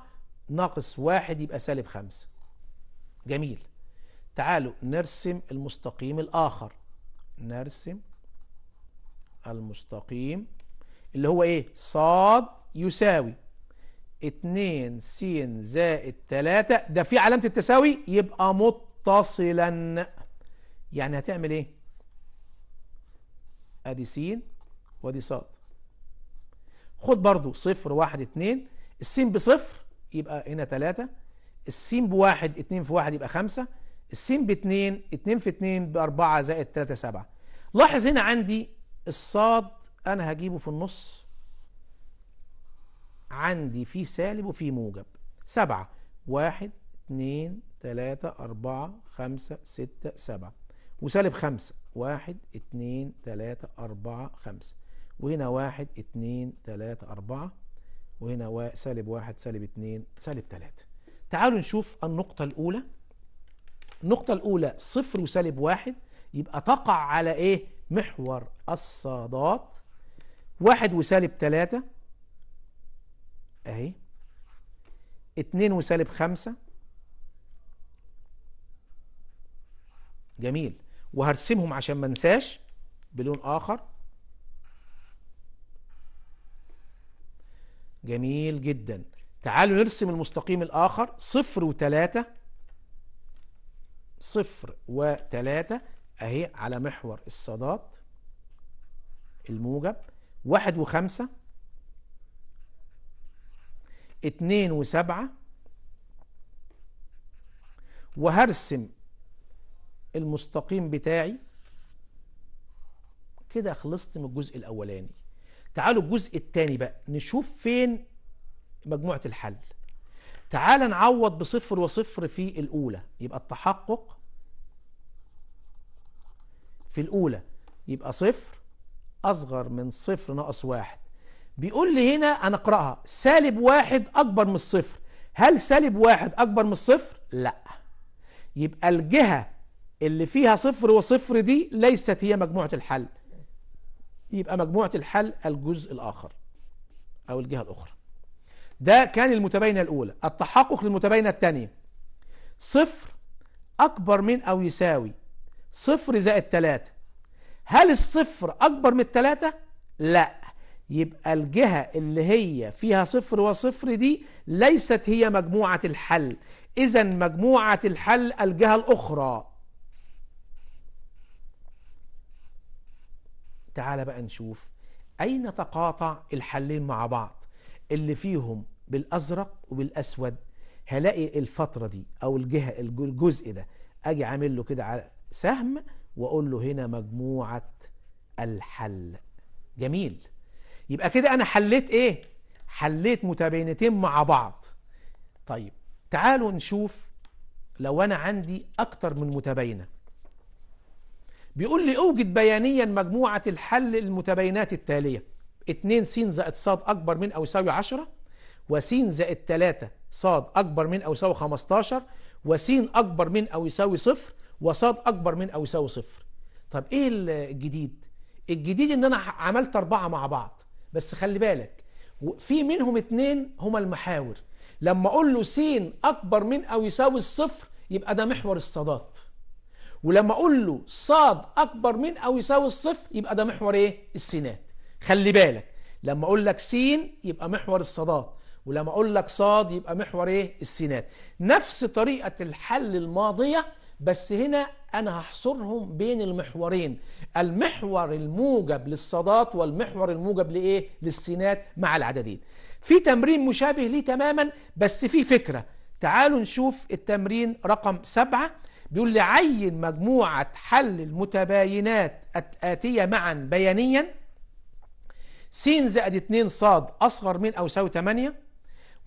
Speaker 1: ناقص واحد يبقى سالب خمسة جميل تعالوا نرسم المستقيم الآخر نرسم المستقيم اللي هو ايه صاد يساوي 2 س زائد 3 ده في علامة التساوي يبقى متصلا يعني هتعمل ايه ادي س وادي ص خد برضو صفر واحد اتنين السين بصفر يبقى هنا تلاتة السين بواحد اتنين في واحد يبقى خمسة السين باتنين اتنين في اتنين باربعة زائد تلاتة سبعة لاحظ هنا عندي الصاد انا هجيبه في النص عندي في سالب وفي موجب سبعة واحد اتنين تلاتة أربعة خمسة ستة سبعة وسالب خمسة واحد اتنين تلاتة أربعة خمسة وهنا واحد اتنين تلاتة أربعة وهنا سالب واحد سالب اتنين سالب تلاتة تعالوا نشوف النقطة الأولى النقطة الأولى صفر وسالب واحد يبقى تقع على إيه؟ محور الصادات واحد وسالب تلاتة اهي اتنين وسالب خمسة جميل وهرسمهم عشان ما انساش بلون اخر جميل جدا تعالوا نرسم المستقيم الاخر صفر وتلاتة صفر وتلاتة اهي على محور الصادات الموجب واحد وخمسة اتنين وسبعة وهرسم المستقيم بتاعي كده خلصت من الجزء الاولاني تعالوا الجزء الثاني بقى نشوف فين مجموعة الحل تعال نعوض بصفر وصفر في الاولى يبقى التحقق في الأولى يبقى صفر أصغر من صفر ناقص واحد بيقول لي هنا أنا أقرأها سالب واحد أكبر من الصفر هل سالب واحد أكبر من الصفر؟ لا يبقى الجهة اللي فيها صفر وصفر دي ليست هي مجموعة الحل يبقى مجموعة الحل الجزء الآخر أو الجهة الأخرى ده كان المتباينة الأولى التحقق للمتباينة الثانية صفر أكبر من أو يساوي صفر زائد تلاتة هل الصفر أكبر من التلاتة؟ لا يبقى الجهة اللي هي فيها صفر وصفر دي ليست هي مجموعة الحل إذا مجموعة الحل الجهة الأخرى تعال بقى نشوف أين تقاطع الحلين مع بعض اللي فيهم بالأزرق وبالأسود هلاقي الفترة دي أو الجهة الجزء ده أجي عامل له كده على سهم واقول له هنا مجموعه الحل جميل يبقى كده انا حليت ايه حليت متباينتين مع بعض طيب تعالوا نشوف لو انا عندي اكتر من متباينه بيقول لي اوجد بيانيا مجموعه الحل المتباينات التاليه 2 س زائد ص اكبر من او يساوي 10 وس زائد 3 ص اكبر من او يساوي 15 وس اكبر من او يساوي صفر وصاد اكبر من او يساوي صفر طب ايه الجديد الجديد ان انا عملت اربعه مع بعض بس خلي بالك في منهم اتنين هما المحاور لما اقول له س اكبر من او يساوي الصفر يبقى ده محور الصادات ولما اقول له صاد اكبر من او يساوي الصفر يبقى ده محور ايه السينات خلي بالك لما اقول لك س يبقى محور الصادات ولما اقول لك صاد يبقى محور ايه السينات نفس طريقه الحل الماضيه بس هنا أنا هحصرهم بين المحورين المحور الموجب للصادات والمحور الموجب لإيه؟ للسينات مع العددين في تمرين مشابه ليه تماما بس في فكرة تعالوا نشوف التمرين رقم سبعة بيقول لي عين مجموعة حل المتباينات الآتية معا بيانيا س زائد 2 ص أصغر من أو يساوي 8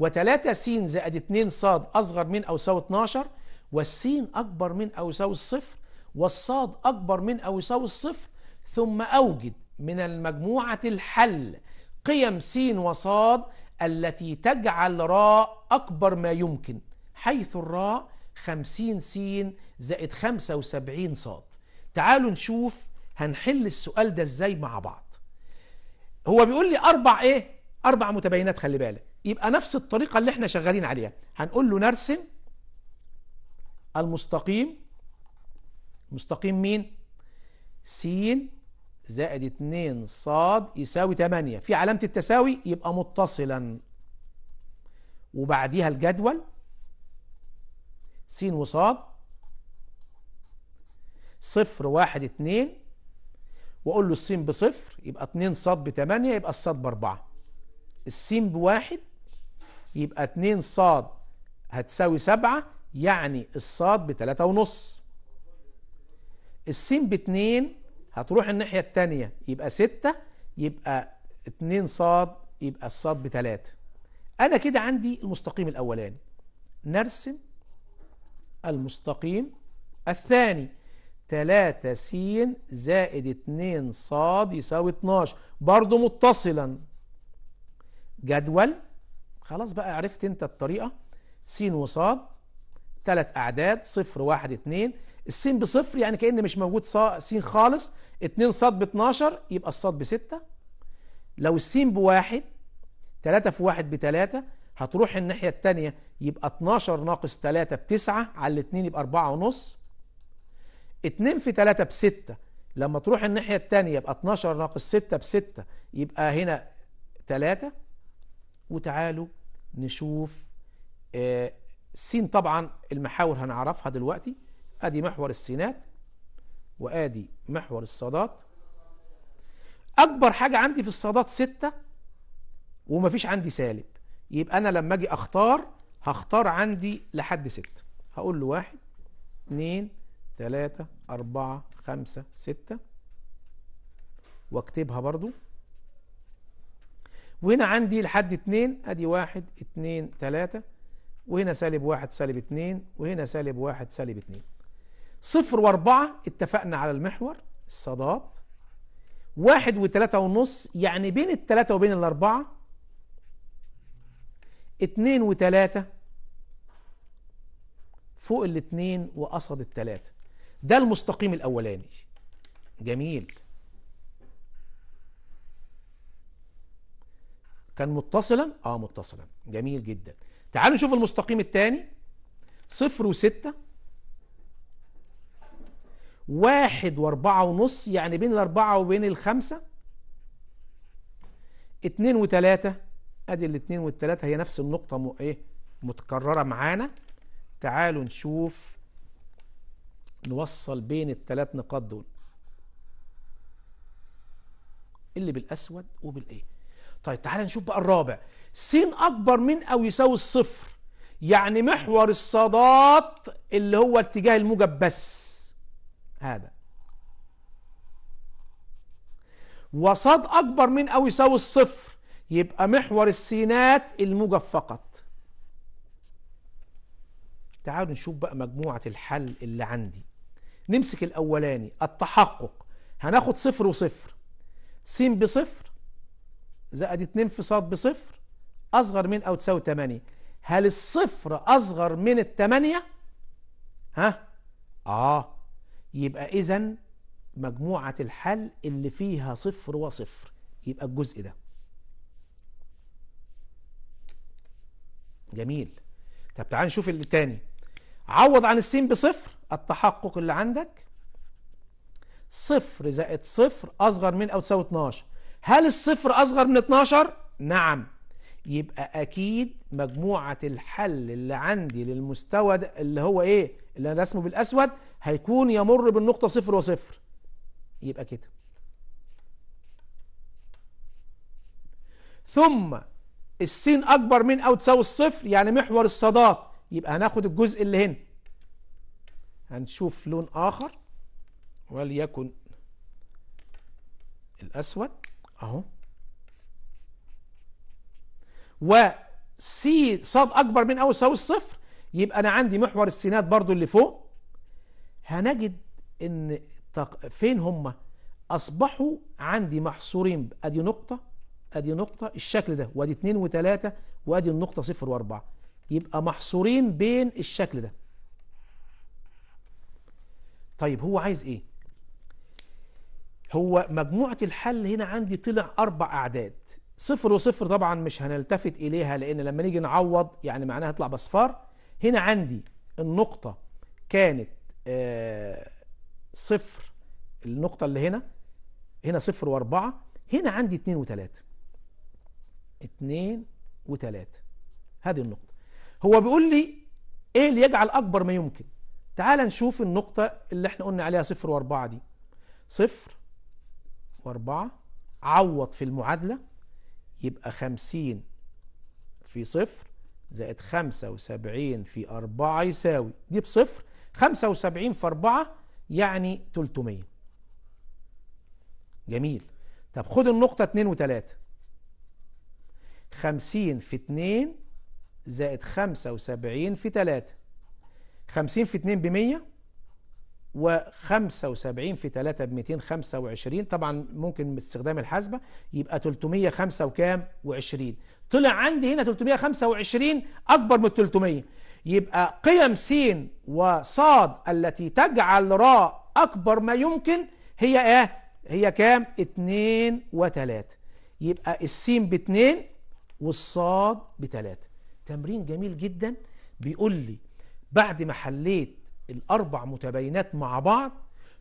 Speaker 1: و3 س زائد 2 ص أصغر من أو يساوي 12 والسين أكبر من أو يساوي الصفر والصاد أكبر من أو يساوي الصفر ثم أوجد من المجموعة الحل قيم سين وصاد التي تجعل راء أكبر ما يمكن حيث الراء 50 س زائد 75 صاد تعالوا نشوف هنحل السؤال ده ازاي مع بعض هو بيقول لي أربع إيه؟ أربع متباينات خلي بالك يبقى نفس الطريقة اللي احنا شغالين عليها هنقول له نرسم المستقيم مستقيم مين س زائد 2 صاد يساوي 8 في علامة التساوي يبقى متصلا وبعديها الجدول س وصاد صفر واحد اتنين واقول له السين بصفر يبقى اتنين صاد بتمانية يبقى الصاد باربعة السين بواحد يبقى اتنين صاد هتساوي سبعة يعني الصاد بتلاتة ونص السين باتنين هتروح الناحية التانية يبقى ستة يبقى اتنين صاد يبقى الصاد بتلاتة انا كده عندي المستقيم الاولاني نرسم المستقيم الثاني 3 س زائد 2 ص يساوي 12 برضه متصلا جدول خلاص بقى عرفت انت الطريقه س وص ثلاث أعداد صفر واحد اتنين السين بصفر يعني كأن مش موجود سين خالص اتنين صاد 12 يبقى الصاد 6 لو السين بواحد تلاتة في واحد 3 هتروح الناحية الثانيه يبقى 12 ناقص 3 بتسعة على الاثنين يبقى أربعة ونص اتنين في ب بستة لما تروح الناحية التانية يبقى 12 ناقص 6 ب 6 يبقى هنا 3 وتعالوا نشوف آه السين طبعا المحاور هنعرفها دلوقتي ادي محور السينات وادي محور الصادات اكبر حاجه عندي في الصادات ستة ومفيش عندي سالب يبقى انا لما اجي اختار هختار عندي لحد ستة هقول له واحد اثنين ثلاثة اربعة خمسة ستة واكتبها برضو وهنا عندي لحد اتنين ادي واحد اتنين تلاتة وهنا سالب واحد سالب اتنين وهنا سالب واحد سالب اتنين صفر واربعة اتفقنا على المحور الصادات واحد وتلاتة ونص يعني بين التلاتة وبين الأربعة اتنين وتلاتة فوق الاتنين وقصد التلاتة ده المستقيم الأولاني جميل كان متصلا اه متصلا جميل جدا تعالوا نشوف المستقيم الثاني صفر وستة واحد واربعة ونص يعني بين الاربعة وبين الخمسة اتنين وتلاتة ادي الاتنين والتلاتة هي نفس النقطة م... ايه متكررة معانا تعالوا نشوف نوصل بين التلات نقاط دول اللي بالاسود وبالايه طيب تعالى نشوف بقى الرابع س أكبر من أو يساوي الصفر يعني محور الصادات اللي هو اتجاه الموجب بس هذا وصاد أكبر من أو يساوي الصفر يبقى محور السينات الموجب فقط تعالوا نشوف بقى مجموعة الحل اللي عندي نمسك الأولاني التحقق هناخد صفر وصفر س بصفر زائد اتنين في صاد بصفر أصغر من أو تساوي 8 هل الصفر أصغر من 8 ها؟ آه يبقى إذا مجموعة الحل اللي فيها صفر وصفر يبقى الجزء ده جميل طب تعال نشوف اللي تاني عوض عن السين بصفر التحقق اللي عندك صفر زائد صفر أصغر من أو تساوي 12 هل الصفر أصغر من 12؟ نعم يبقى اكيد مجموعه الحل اللي عندي للمستوى ده اللي هو ايه اللي انا رسمه بالاسود هيكون يمر بالنقطه صفر وصفر يبقى كده ثم السين اكبر من او تساوي الصفر يعني محور الصادات يبقى هناخد الجزء اللي هنا هنشوف لون اخر وليكن الاسود اهو و س صاد أكبر من أو يساوي الصفر يبقى أنا عندي محور السينات برضو اللي فوق هنجد إن فين هما أصبحوا عندي محصورين أدي نقطة أدي نقطة الشكل ده وأدي اتنين وتلاتة وأدي النقطة صفر وأربعة يبقى محصورين بين الشكل ده طيب هو عايز ايه هو مجموعة الحل هنا عندي طلع أربع أعداد صفر وصفر طبعا مش هنلتفت اليها لان لما نيجي نعوض يعني معناها هيطلع بصفار هنا عندي النقطة كانت آه، صفر النقطة اللي هنا هنا صفر واربعة هنا عندي اتنين وتلاتة اتنين وتلاتة هذه النقطة هو بيقول لي ايه اللي يجعل اكبر ما يمكن تعال نشوف النقطة اللي احنا قلنا عليها صفر واربعة دي صفر واربعة عوض في المعادلة يبقى خمسين في صفر زائد خمسة وسبعين في أربعة يساوي دي بصفر خمسة وسبعين في أربعة يعني تلتمية جميل طب خد النقطة اتنين وتلاتة خمسين في اتنين زائد خمسة وسبعين في تلاتة خمسين في اتنين بمية و75 في 3 ب 225 طبعا ممكن باستخدام الحاسبه يبقى 305 وكام و20 طلع عندي هنا 325 اكبر من 300 يبقى قيم س وصاد التي تجعل راء اكبر ما يمكن هي ايه هي كام 2 و3 يبقى السين ب2 والصاد ب3 تمرين جميل جدا بيقول لي بعد ما حليت الاربع متباينات مع بعض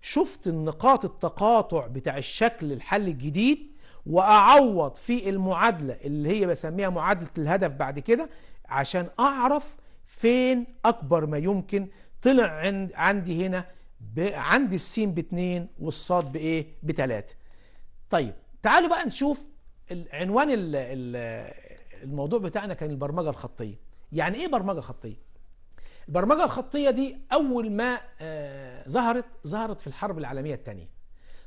Speaker 1: شفت النقاط التقاطع بتاع الشكل الحل الجديد واعوض في المعادله اللي هي بسميها معادله الهدف بعد كده عشان اعرف فين اكبر ما يمكن طلع عند عندي هنا عند عندي السين باتنين والصاد بايه بتلاته طيب تعالوا بقى نشوف عنوان الموضوع بتاعنا كان البرمجه الخطيه يعني ايه برمجه خطيه البرمجة الخطية دي أول ما آه، ظهرت ظهرت في الحرب العالمية الثانية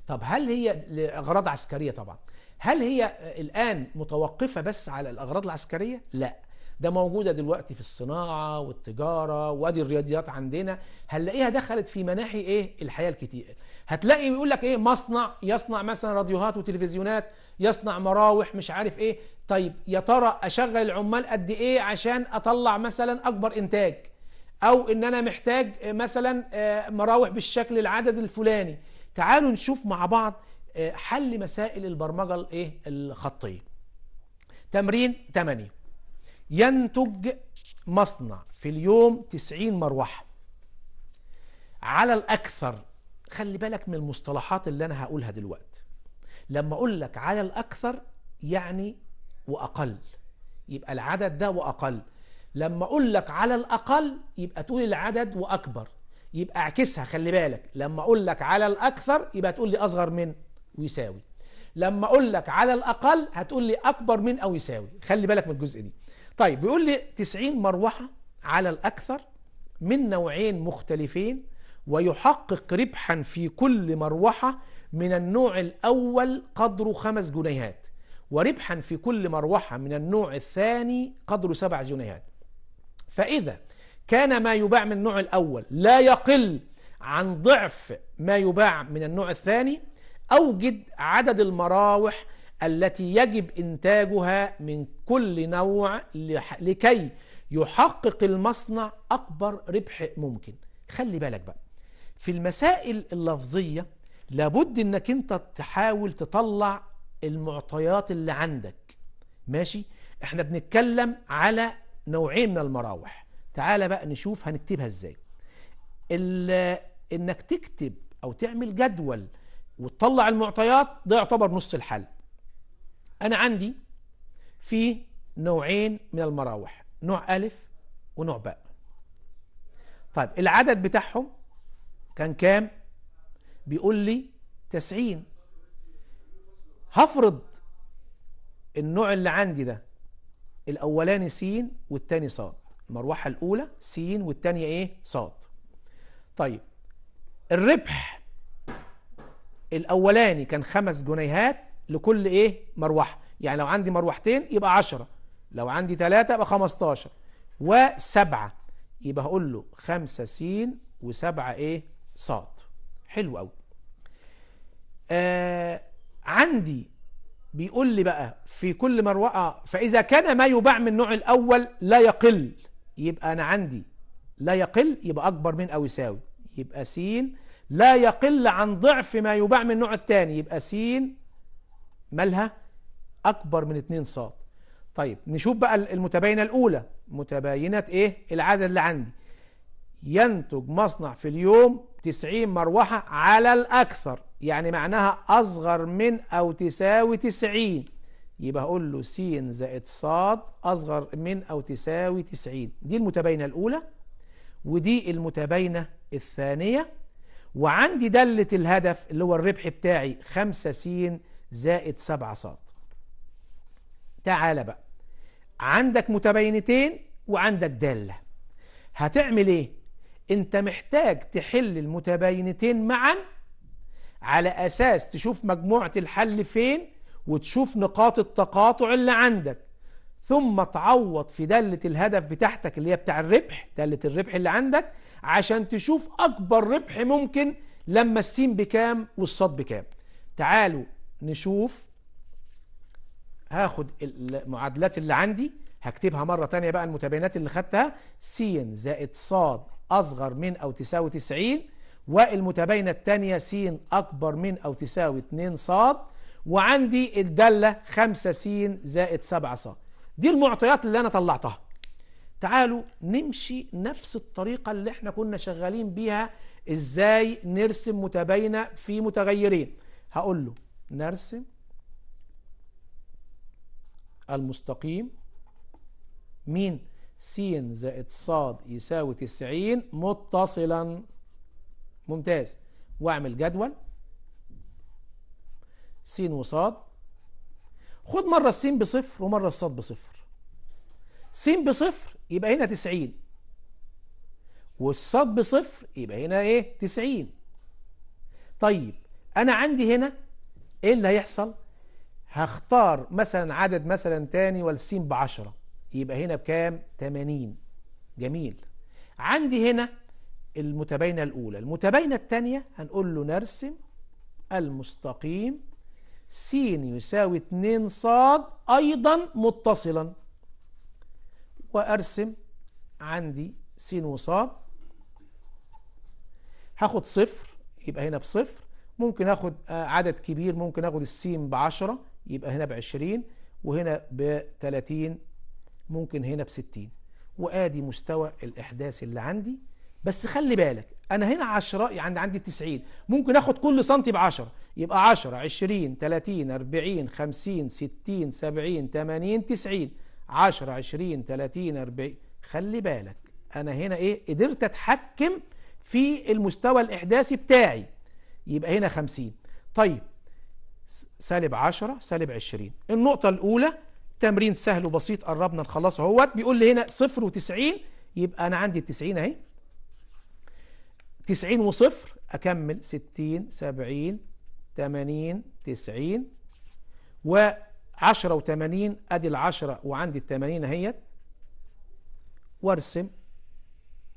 Speaker 1: طب هل هي لأغراض عسكرية طبعا هل هي آه، الآن متوقفة بس على الأغراض العسكرية؟ لا ده موجودة دلوقتي في الصناعة والتجارة وادي الرياضيات عندنا هنلاقيها دخلت في مناحي ايه الحياة الكتير هتلاقي بيقول لك ايه مصنع يصنع مثلا راديوهات وتلفزيونات يصنع مراوح مش عارف ايه طيب يا ترى اشغل العمال قد ايه عشان اطلع مثلا اكبر انتاج او ان انا محتاج آه، مثلا آه، مراوح بالشكل العدد الفلاني تعالوا نشوف مع بعض آه، حل مسائل البرمجه الايه الخطيه تمرين 8 ينتج مصنع في اليوم 90 مروحه على الاكثر خلي بالك من المصطلحات اللي انا هقولها دلوقتي لما اقول لك على الاكثر يعني واقل يبقى العدد ده واقل لما اقول لك على الاقل يبقى تقول العدد واكبر يبقى اعكسها خلي بالك لما اقول لك على الاكثر يبقى تقول لي اصغر من ويساوي لما اقول لك على الاقل هتقول لي اكبر من او يساوي خلي بالك من الجزء دي طيب بيقول لي 90 مروحه على الاكثر من نوعين مختلفين ويحقق ربحا في كل مروحه من النوع الاول قدره خمس جنيهات وربحا في كل مروحه من النوع الثاني قدره سبع جنيهات فإذا كان ما يباع من النوع الأول لا يقل عن ضعف ما يباع من النوع الثاني أوجد عدد المراوح التي يجب إنتاجها من كل نوع لكي يحقق المصنع أكبر ربح ممكن خلي بالك بقى في المسائل اللفظية لابد انك انت تحاول تطلع المعطيات اللي عندك ماشي احنا بنتكلم على نوعين من المراوح تعال بقى نشوف هنكتبها ازاي انك تكتب او تعمل جدول وتطلع المعطيات ده يعتبر نص الحل انا عندي في نوعين من المراوح نوع الف ونوع باء طيب العدد بتاعهم كان كام بيقول لي 90 هفرض النوع اللي عندي ده الأولاني سين والتاني صاد المروحة الأولى سين والتانية إيه صاد طيب الربح الأولاني كان خمس جنيهات لكل إيه مروحة يعني لو عندي مروحتين يبقى عشرة لو عندي ثلاثة يبقى 15 وسبعة يبقى هقول له خمسة سين وسبعة إيه صاد حلو أوي آه عندي بيقول لي بقى في كل مروءة فإذا كان ما يباع من النوع الأول لا يقل يبقى أنا عندي لا يقل يبقى أكبر من أو يساوي يبقى س لا يقل عن ضعف ما يباع من النوع الثاني يبقى س مالها أكبر من 2 ص طيب نشوف بقى المتباينة الأولى متباينة إيه العدد اللي عندي ينتج مصنع في اليوم 90 مروحة على الأكثر يعني معناها أصغر من أو تساوي تسعين يبقى أقول له س زائد ص أصغر من أو تساوي تسعين دي المتباينة الأولى ودي المتباينة الثانية وعندي دالة الهدف اللي هو الربح بتاعي 5 س زائد 7 ص تعال بقى عندك متباينتين وعندك دالة هتعمل ايه انت محتاج تحل المتباينتين معا على أساس تشوف مجموعة الحل فين وتشوف نقاط التقاطع اللي عندك ثم تعوض في دالة الهدف بتاعتك اللي هي بتاع الربح دالة الربح اللي عندك عشان تشوف أكبر ربح ممكن لما السين بكام والصاد بكام تعالوا نشوف هاخد المعادلات اللي عندي هكتبها مرة تانية بقى المتباينات اللي خدتها س زائد ص أصغر من أو تساوي 90 والمتباينة الثانية س أكبر من أو تساوي 2 ص وعندي الدالة 5 س زائد 7 ص دي المعطيات اللي أنا طلعتها تعالوا نمشي نفس الطريقة اللي احنا كنا شغالين بيها ازاي نرسم متباينة في متغيرين هقول له نرسم المستقيم مين س زائد ص يساوي 90 متصلا ممتاز واعمل جدول س وص خد مرة السين بصفر ومرة الصاد بصفر س بصفر يبقى هنا 90 والصاد بصفر يبقى هنا ايه 90 طيب انا عندي هنا ايه اللي هيحصل هختار مثلا عدد مثلا تاني والسين بعشرة يبقى هنا بكام 80 جميل عندي هنا المتباينة الأولى المتباينة الثانية هنقول له نرسم المستقيم س يساوي 2 ص أيضا متصلا وأرسم عندي س وص هاخد صفر يبقى هنا بصفر ممكن اخد آه، عدد كبير ممكن اخد السين بعشرة يبقى هنا بعشرين وهنا 30 ممكن هنا بستين وادي مستوى الاحداث اللي عندي بس خلي بالك انا هنا 10 يعني عندي 90 ممكن اخد كل سنتي ب 10 يبقى 10 20 30 40 50 60 70 80 90 10 20 30 40 خلي بالك انا هنا ايه قدرت اتحكم في المستوى الاحداثي بتاعي يبقى هنا 50 طيب سالب 10 سالب 20 النقطة الأولى تمرين سهل وبسيط قربنا نخلصه اهوت بيقول لي هنا 0 و90 يبقى أنا عندي 90 أهي 90 وصفر أكمل 60 70 80 90 و10 و80 أدي ال 10 وعندي ال 80 أهيت وارسم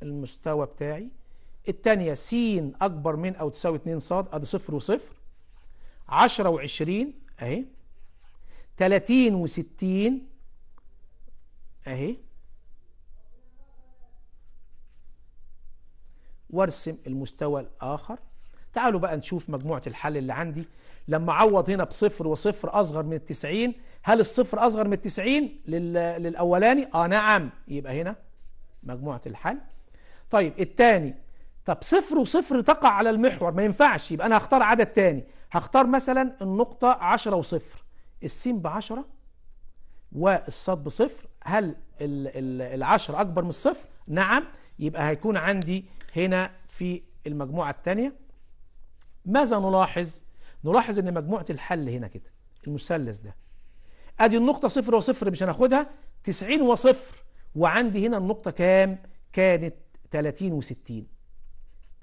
Speaker 1: المستوى بتاعي الثانية س أكبر من أو تساوي 2 ص أدي صفر وصفر 10 و20 أهي 30 و60 أهي وارسم المستوى الآخر تعالوا بقى نشوف مجموعة الحل اللي عندي لما اعوض هنا بصفر وصفر أصغر من التسعين هل الصفر أصغر من التسعين للأولاني؟ آه نعم يبقى هنا مجموعة الحل طيب الثاني طب صفر وصفر تقع على المحور ما ينفعش يبقى أنا هختار عدد ثاني هختار مثلا النقطة 10 وصفر السين 10 والصاد بصفر هل ال 10 أكبر من الصفر؟ نعم يبقى هيكون عندي هنا في المجموعة الثانية ماذا نلاحظ؟ نلاحظ ان مجموعة الحل هنا كده المثلث ده ادي النقطة صفر وصفر مش هناخدها 90 وصفر وعندي هنا النقطة كام؟ كانت 30 و60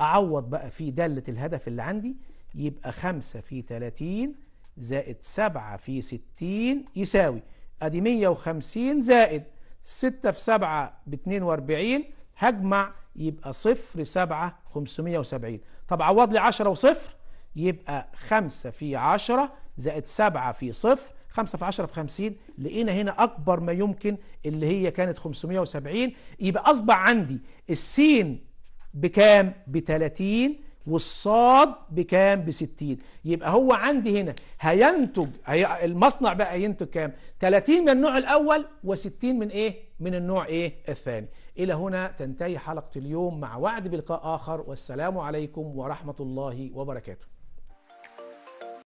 Speaker 1: اعوض بقى في دالة الهدف اللي عندي يبقى 5 في 30 زائد 7 في 60 يساوي ادي 150 زائد 6 في 7 ب 42 هجمع يبقى صفر سبعة خمسمية وسبعين طب عوض لي عشرة وصفر يبقى خمسة في عشرة زائد سبعة في صفر خمسة في عشرة بخمسين لقينا هنا أكبر ما يمكن اللي هي كانت خمسمية وسبعين يبقى أصبح عندي السين بكام بتلاتين والصاد بكام بستين يبقى هو عندي هنا هينتج هي المصنع بقى ينتج كام 30 من النوع الأول و60 من إيه من النوع إيه الثاني إلى هنا تنتهي حلقة اليوم مع وعد بلقاء آخر والسلام عليكم ورحمة الله وبركاته